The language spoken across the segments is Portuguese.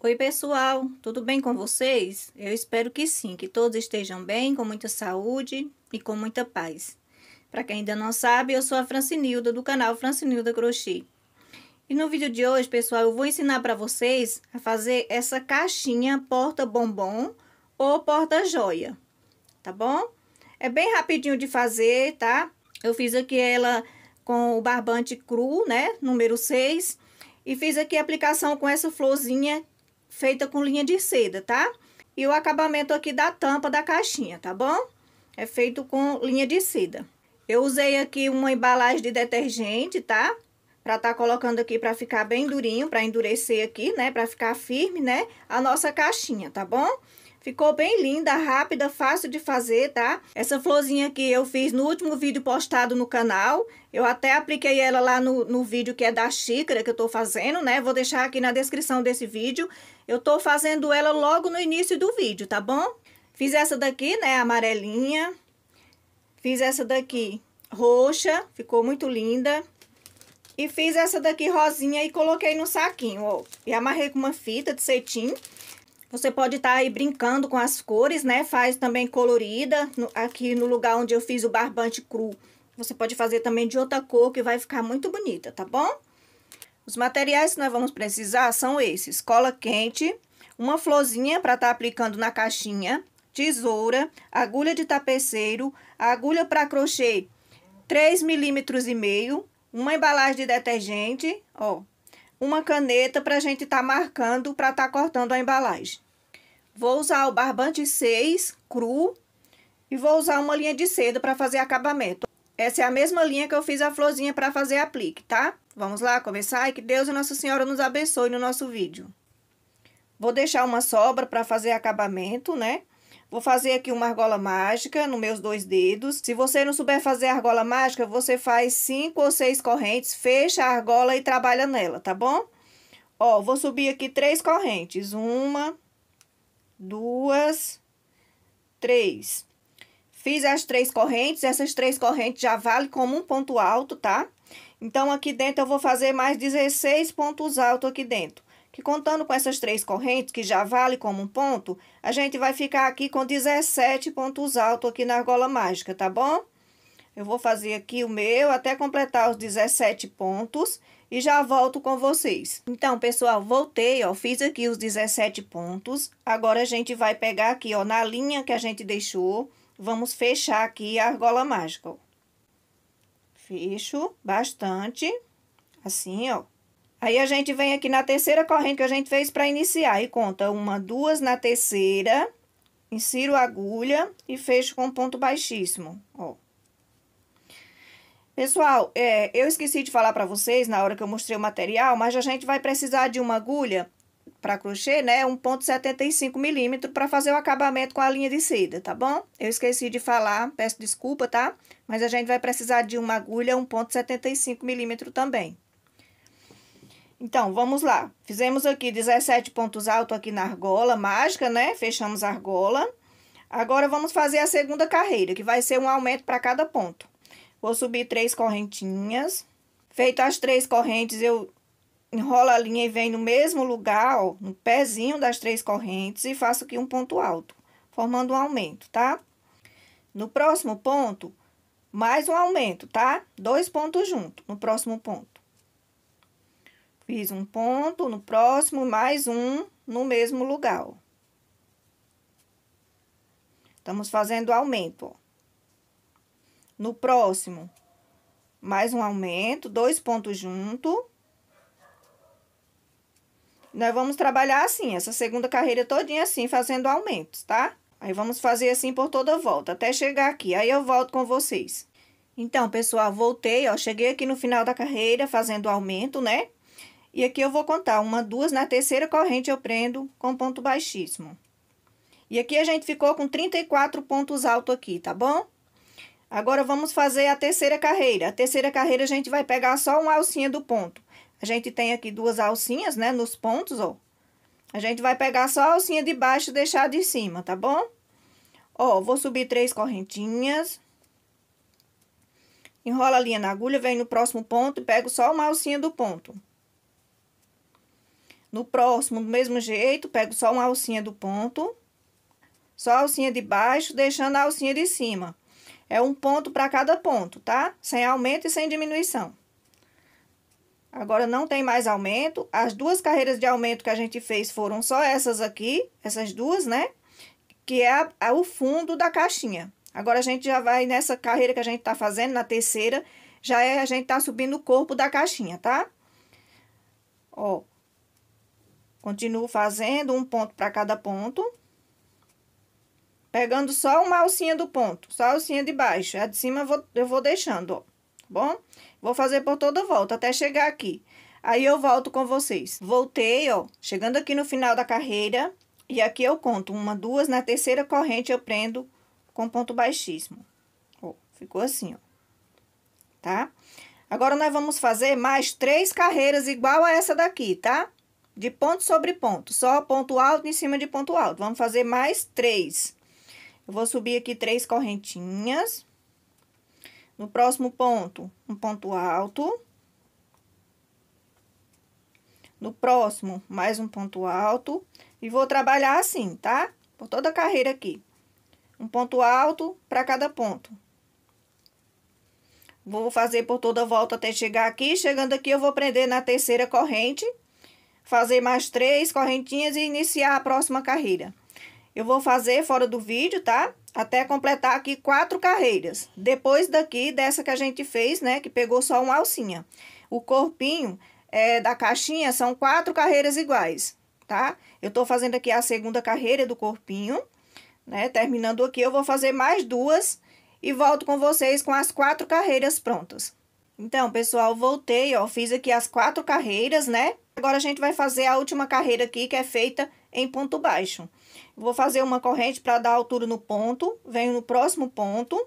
Oi, pessoal, tudo bem com vocês? Eu espero que sim, que todos estejam bem, com muita saúde e com muita paz. Para quem ainda não sabe, eu sou a Francinilda do canal Francinilda Crochê. E no vídeo de hoje, pessoal, eu vou ensinar para vocês a fazer essa caixinha porta bombom ou porta joia, tá bom? É bem rapidinho de fazer, tá? Eu fiz aqui ela com o barbante cru, né, número 6, e fiz aqui a aplicação com essa florzinha feita com linha de seda, tá? E o acabamento aqui da tampa da caixinha, tá bom? É feito com linha de seda. Eu usei aqui uma embalagem de detergente, tá? Pra tá colocando aqui pra ficar bem durinho, pra endurecer aqui, né? Pra ficar firme, né? A nossa caixinha, tá bom? Ficou bem linda, rápida, fácil de fazer, tá? Essa florzinha que eu fiz no último vídeo postado no canal. Eu até apliquei ela lá no, no vídeo que é da xícara que eu tô fazendo, né? Vou deixar aqui na descrição desse vídeo. Eu tô fazendo ela logo no início do vídeo, tá bom? Fiz essa daqui, né? Amarelinha. Fiz essa daqui roxa, ficou muito linda. E fiz essa daqui rosinha e coloquei no saquinho, ó. E amarrei com uma fita de cetim. Você pode estar tá aí brincando com as cores, né? Faz também colorida. No, aqui no lugar onde eu fiz o barbante cru, você pode fazer também de outra cor que vai ficar muito bonita, tá bom? Os materiais que nós vamos precisar são esses: cola quente, uma florzinha para estar tá aplicando na caixinha, tesoura, agulha de tapeceiro, agulha para crochê 3,5 milímetros e meio, uma embalagem de detergente, ó, uma caneta para a gente estar tá marcando, para estar tá cortando a embalagem. Vou usar o barbante 6 cru e vou usar uma linha de seda para fazer acabamento. Essa é a mesma linha que eu fiz a florzinha para fazer aplique, tá? Vamos lá começar e que Deus e Nossa Senhora nos abençoe no nosso vídeo. Vou deixar uma sobra para fazer acabamento, né? Vou fazer aqui uma argola mágica nos meus dois dedos. Se você não souber fazer argola mágica, você faz cinco ou seis correntes, fecha a argola e trabalha nela, tá bom? Ó, vou subir aqui três correntes. Uma, duas, três. Fiz as três correntes, essas três correntes já vale como um ponto alto, tá? Então, aqui dentro eu vou fazer mais 16 pontos altos aqui dentro que contando com essas três correntes, que já vale como um ponto, a gente vai ficar aqui com 17 pontos altos aqui na argola mágica, tá bom? Eu vou fazer aqui o meu até completar os 17 pontos e já volto com vocês. Então, pessoal, voltei, ó, fiz aqui os 17 pontos. Agora, a gente vai pegar aqui, ó, na linha que a gente deixou, vamos fechar aqui a argola mágica, ó. Fecho bastante, assim, ó. Aí a gente vem aqui na terceira corrente que a gente fez para iniciar e conta uma, duas na terceira, insiro a agulha e fecho com ponto baixíssimo, ó. Pessoal, é, eu esqueci de falar para vocês na hora que eu mostrei o material, mas a gente vai precisar de uma agulha para crochê, né, 1.75 milímetro para fazer o acabamento com a linha de seda, tá bom? Eu esqueci de falar, peço desculpa, tá? Mas a gente vai precisar de uma agulha 1.75 milímetro também. Então, vamos lá. Fizemos aqui 17 pontos altos aqui na argola mágica, né? Fechamos a argola. Agora, vamos fazer a segunda carreira, que vai ser um aumento para cada ponto. Vou subir três correntinhas. Feito as três correntes, eu enrolo a linha e venho no mesmo lugar, ó, no pezinho das três correntes e faço aqui um ponto alto, formando um aumento, tá? No próximo ponto, mais um aumento, tá? Dois pontos juntos no próximo ponto. Fiz um ponto no próximo, mais um no mesmo lugar. Estamos fazendo aumento. No próximo, mais um aumento, dois pontos junto. Nós vamos trabalhar assim, essa segunda carreira todinha assim, fazendo aumentos, tá? Aí vamos fazer assim por toda a volta, até chegar aqui. Aí eu volto com vocês. Então, pessoal, voltei, ó, cheguei aqui no final da carreira fazendo aumento, né? E aqui eu vou contar uma, duas, na terceira corrente eu prendo com ponto baixíssimo. E aqui a gente ficou com 34 pontos altos aqui, tá bom? Agora vamos fazer a terceira carreira. A terceira carreira a gente vai pegar só uma alcinha do ponto. A gente tem aqui duas alcinhas, né, nos pontos, ó. A gente vai pegar só a alcinha de baixo e deixar de cima, tá bom? Ó, vou subir três correntinhas. Enrola a linha na agulha, vem no próximo ponto e pego só uma alcinha do ponto. No próximo, do mesmo jeito, pego só uma alcinha do ponto, só a alcinha de baixo, deixando a alcinha de cima. É um ponto para cada ponto, tá? Sem aumento e sem diminuição. Agora não tem mais aumento. As duas carreiras de aumento que a gente fez foram só essas aqui, essas duas, né? Que é, a, o fundo da caixinha. Agora a gente já vai nessa carreira que a gente tá fazendo, na terceira, já é a gente tá subindo o corpo da caixinha, tá? Ó, Continuo fazendo um ponto para cada ponto. Pegando só uma alcinha do ponto, só a alcinha de baixo. A de cima eu vou, eu vou deixando, ó, tá bom? Vou fazer por toda volta até chegar aqui. Aí eu volto com vocês. Voltei, ó, chegando aqui no final da carreira. E aqui eu conto uma, duas, na terceira corrente eu prendo com ponto baixíssimo. Ó, ficou assim, ó. Tá? Agora, nós vamos fazer mais três carreiras igual a essa daqui, tá? de ponto sobre ponto, só ponto alto em cima de ponto alto. Vamos fazer mais três. Eu vou subir aqui três correntinhas. No próximo ponto, um ponto alto. No próximo, mais um ponto alto. E vou trabalhar assim, tá? Por toda a carreira aqui. Um ponto alto para cada ponto. Vou fazer por toda a volta até chegar aqui. Chegando aqui, eu vou prender na terceira corrente fazer mais três correntinhas e iniciar a próxima carreira. Eu vou fazer fora do vídeo, tá? Até completar aqui quatro carreiras. Depois daqui, dessa que a gente fez, né? Que pegou só uma alcinha. O corpinho é, da caixinha são quatro carreiras iguais, tá? Eu tô fazendo aqui a segunda carreira do corpinho, né? Terminando aqui, eu vou fazer mais duas e volto com vocês com as quatro carreiras prontas. Então, pessoal, voltei, ó, fiz aqui as quatro carreiras, né? Agora a gente vai fazer a última carreira aqui, que é feita em ponto baixo. Vou fazer uma corrente para dar altura no ponto, venho no próximo ponto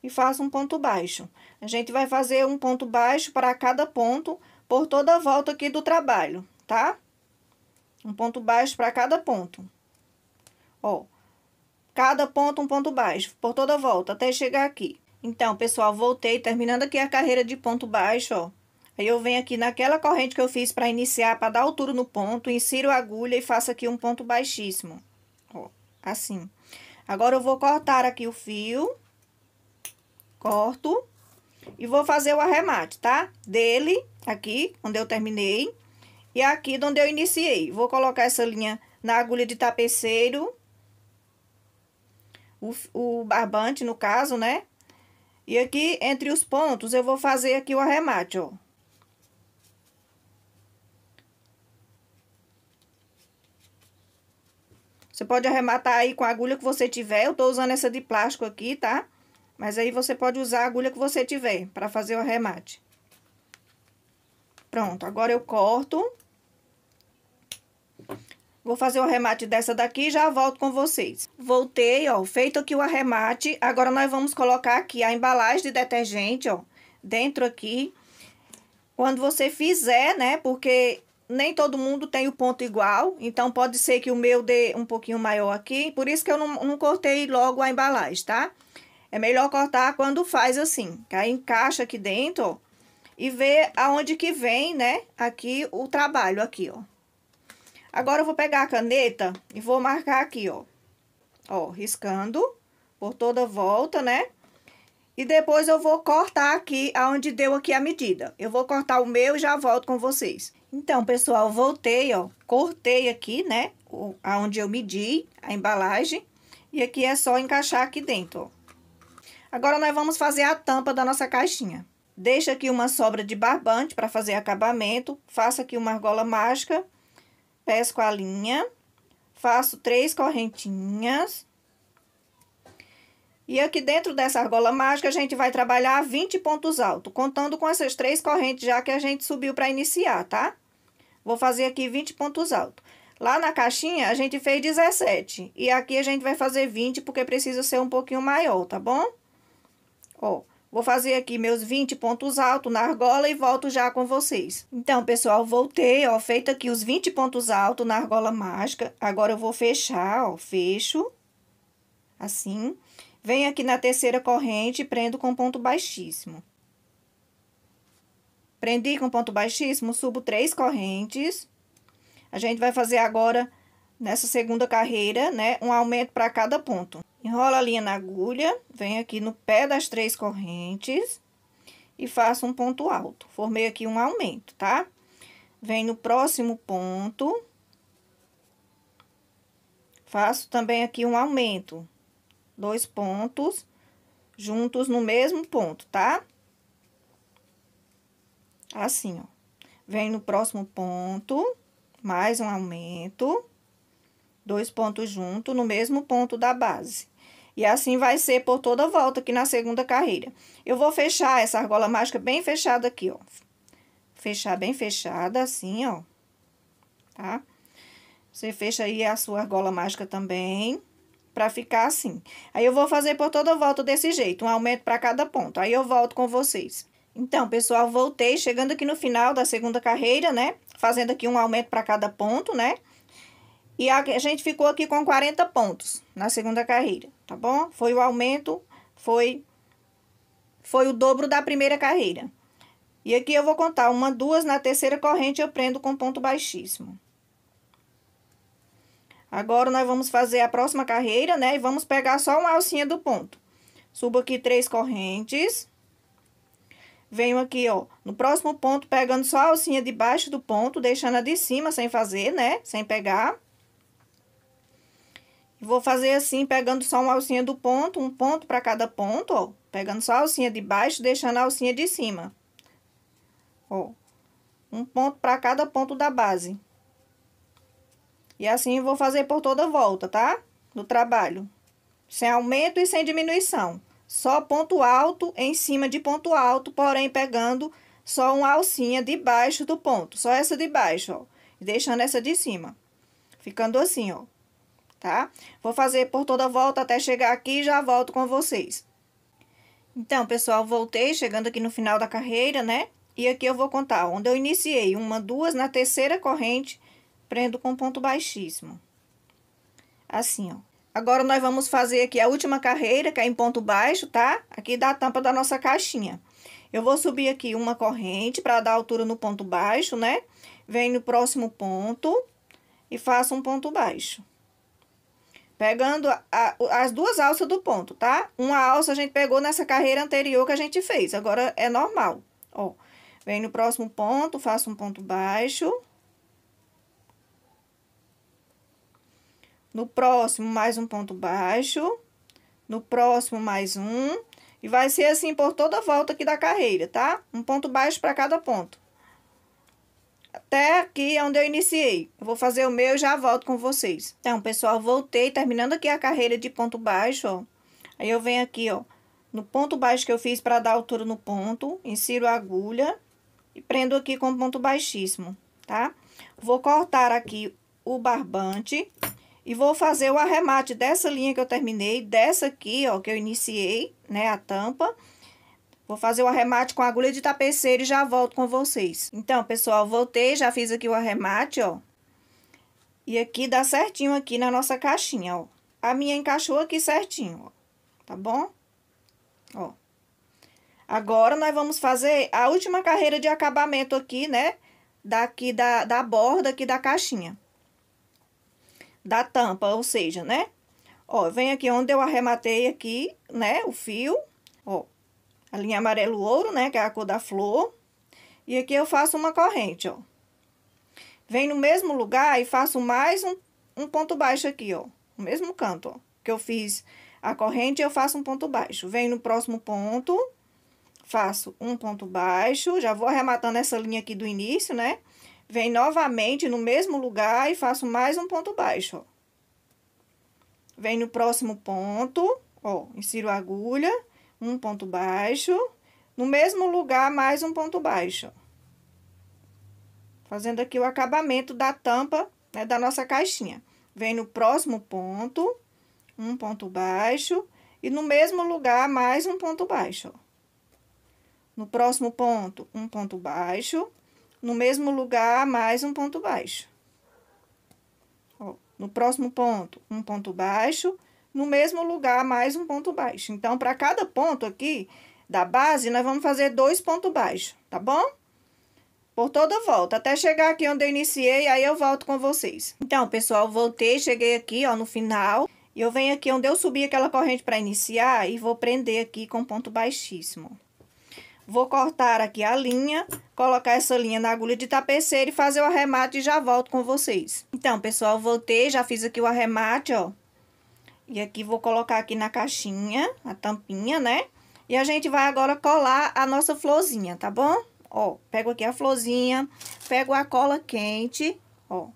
e faço um ponto baixo. A gente vai fazer um ponto baixo para cada ponto por toda a volta aqui do trabalho, tá? Um ponto baixo para cada ponto. Ó, cada ponto um ponto baixo, por toda a volta, até chegar aqui. Então, pessoal, voltei, terminando aqui a carreira de ponto baixo, ó. Aí eu venho aqui naquela corrente que eu fiz para iniciar, para dar altura no ponto, insiro a agulha e faço aqui um ponto baixíssimo. Ó, assim. Agora eu vou cortar aqui o fio. Corto. E vou fazer o arremate, tá? Dele, aqui, onde eu terminei. E aqui, onde eu iniciei. Vou colocar essa linha na agulha de tapeceiro. O, o barbante, no caso, né? E aqui, entre os pontos, eu vou fazer aqui o arremate, ó. Você pode arrematar aí com a agulha que você tiver. Eu tô usando essa de plástico aqui, tá? Mas aí você pode usar a agulha que você tiver para fazer o arremate. Pronto, agora eu corto. Vou fazer o arremate dessa daqui e já volto com vocês. Voltei, ó, feito aqui o arremate. Agora nós vamos colocar aqui a embalagem de detergente, ó, dentro aqui. Quando você fizer, né, porque nem todo mundo tem o ponto igual, então pode ser que o meu dê um pouquinho maior aqui, por isso que eu não, não cortei logo a embalagem, tá? É melhor cortar quando faz assim, que aí encaixa aqui dentro, ó, e ver aonde que vem, né, aqui o trabalho aqui, ó. Agora eu vou pegar a caneta e vou marcar aqui, ó, ó, riscando por toda volta, né? E depois eu vou cortar aqui aonde deu aqui a medida. Eu vou cortar o meu e já volto com vocês. Então, pessoal, voltei, ó, cortei aqui, né, o, aonde eu medi a embalagem, e aqui é só encaixar aqui dentro, ó. Agora, nós vamos fazer a tampa da nossa caixinha. Deixa aqui uma sobra de barbante para fazer acabamento, faço aqui uma argola mágica, pesco a linha, faço três correntinhas. E aqui dentro dessa argola mágica, a gente vai trabalhar 20 pontos altos, contando com essas três correntes já que a gente subiu para iniciar, Tá? Vou fazer aqui 20 pontos altos. Lá na caixinha, a gente fez 17. E aqui a gente vai fazer 20, porque precisa ser um pouquinho maior, tá bom? Ó, vou fazer aqui meus 20 pontos altos na argola e volto já com vocês. Então, pessoal, voltei, ó, feito aqui os 20 pontos altos na argola mágica. Agora, eu vou fechar, ó, fecho, assim. Venho aqui na terceira corrente e prendo com ponto baixíssimo. Prendi com ponto baixíssimo, subo três correntes. A gente vai fazer agora, nessa segunda carreira, né, um aumento para cada ponto. Enrola a linha na agulha, venho aqui no pé das três correntes e faço um ponto alto. Formei aqui um aumento, tá? Venho no próximo ponto. Faço também aqui um aumento. Dois pontos juntos no mesmo ponto, tá? Assim, ó. Vem no próximo ponto, mais um aumento, dois pontos juntos no mesmo ponto da base. E assim vai ser por toda volta aqui na segunda carreira. Eu vou fechar essa argola mágica bem fechada aqui, ó. Fechar bem fechada, assim, ó. Tá? Você fecha aí a sua argola mágica também, pra ficar assim. Aí eu vou fazer por toda volta desse jeito, um aumento pra cada ponto. Aí eu volto com vocês. Então, pessoal, voltei, chegando aqui no final da segunda carreira, né? Fazendo aqui um aumento para cada ponto, né? E a gente ficou aqui com 40 pontos na segunda carreira, tá bom? Foi o aumento, foi foi o dobro da primeira carreira. E aqui eu vou contar uma, duas, na terceira corrente eu prendo com ponto baixíssimo. Agora, nós vamos fazer a próxima carreira, né? E vamos pegar só uma alcinha do ponto. Subo aqui três correntes venho aqui, ó, no próximo ponto, pegando só a alcinha de baixo do ponto, deixando a de cima sem fazer, né? Sem pegar. Vou fazer assim, pegando só uma alcinha do ponto, um ponto para cada ponto, ó. Pegando só a alcinha de baixo, deixando a alcinha de cima. Ó. Um ponto para cada ponto da base. E assim, vou fazer por toda volta, tá? Do trabalho. Sem aumento e sem diminuição. Só ponto alto em cima de ponto alto, porém pegando só uma alcinha debaixo do ponto. Só essa de baixo, ó. Deixando essa de cima. Ficando assim, ó. Tá? Vou fazer por toda a volta até chegar aqui e já volto com vocês. Então, pessoal, voltei, chegando aqui no final da carreira, né? E aqui eu vou contar onde eu iniciei. Uma, duas, na terceira corrente, prendo com ponto baixíssimo. Assim, ó. Agora nós vamos fazer aqui a última carreira, que é em ponto baixo, tá? Aqui da tampa da nossa caixinha. Eu vou subir aqui uma corrente para dar altura no ponto baixo, né? Venho no próximo ponto e faço um ponto baixo. Pegando a, as duas alças do ponto, tá? Uma alça a gente pegou nessa carreira anterior que a gente fez, agora é normal. Ó, venho no próximo ponto, faço um ponto baixo... No próximo, mais um ponto baixo. No próximo, mais um. E vai ser assim por toda a volta aqui da carreira, tá? Um ponto baixo para cada ponto. Até aqui é onde eu iniciei. Eu vou fazer o meu e já volto com vocês. Então, pessoal, voltei, terminando aqui a carreira de ponto baixo, ó. Aí eu venho aqui, ó, no ponto baixo que eu fiz para dar altura no ponto, insiro a agulha e prendo aqui com ponto baixíssimo, tá? Vou cortar aqui o barbante e vou fazer o arremate dessa linha que eu terminei, dessa aqui, ó, que eu iniciei, né, a tampa. Vou fazer o arremate com agulha de tapeceiro e já volto com vocês. Então, pessoal, voltei, já fiz aqui o arremate, ó. E aqui dá certinho aqui na nossa caixinha, ó. A minha encaixou aqui certinho, ó. Tá bom? Ó. Agora, nós vamos fazer a última carreira de acabamento aqui, né? Daqui da, da borda aqui da caixinha da tampa, ou seja, né? Ó, vem aqui onde eu arrematei aqui, né, o fio, ó, a linha amarelo ouro, né, que é a cor da flor. E aqui eu faço uma corrente, ó. Vem no mesmo lugar e faço mais um, um ponto baixo aqui, ó. No mesmo canto, ó, que eu fiz a corrente, eu faço um ponto baixo. Vem no próximo ponto, faço um ponto baixo, já vou arrematando essa linha aqui do início, né? Vem novamente no mesmo lugar e faço mais um ponto baixo, ó. Vem no próximo ponto, ó, insiro a agulha, um ponto baixo. No mesmo lugar, mais um ponto baixo. Fazendo aqui o acabamento da tampa, né, da nossa caixinha. Vem no próximo ponto, um ponto baixo. E no mesmo lugar, mais um ponto baixo. No próximo ponto, um ponto baixo no mesmo lugar, mais um ponto baixo. Ó, no próximo ponto, um ponto baixo. No mesmo lugar, mais um ponto baixo. Então, para cada ponto aqui da base, nós vamos fazer dois pontos baixos, tá bom? Por toda volta, até chegar aqui onde eu iniciei, aí eu volto com vocês. Então, pessoal, voltei, cheguei aqui, ó, no final. E eu venho aqui onde eu subi aquela corrente para iniciar e vou prender aqui com ponto baixíssimo. Vou cortar aqui a linha, colocar essa linha na agulha de tapeceiro e fazer o arremate e já volto com vocês. Então, pessoal, voltei, já fiz aqui o arremate, ó. E aqui vou colocar aqui na caixinha, a tampinha, né? E a gente vai agora colar a nossa florzinha, tá bom? Ó, pego aqui a florzinha, pego a cola quente, ó.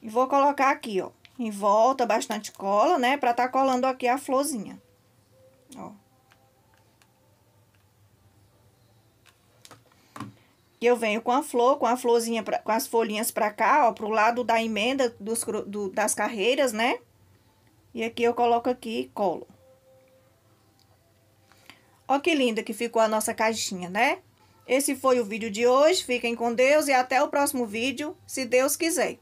E vou colocar aqui, ó, em volta bastante cola, né? Pra tá colando aqui a florzinha, ó. que eu venho com a flor, com a florzinha, pra, com as folhinhas para cá, ó, pro lado da emenda dos, do, das carreiras, né? E aqui eu coloco aqui e colo. Ó que linda que ficou a nossa caixinha, né? Esse foi o vídeo de hoje, fiquem com Deus e até o próximo vídeo, se Deus quiser.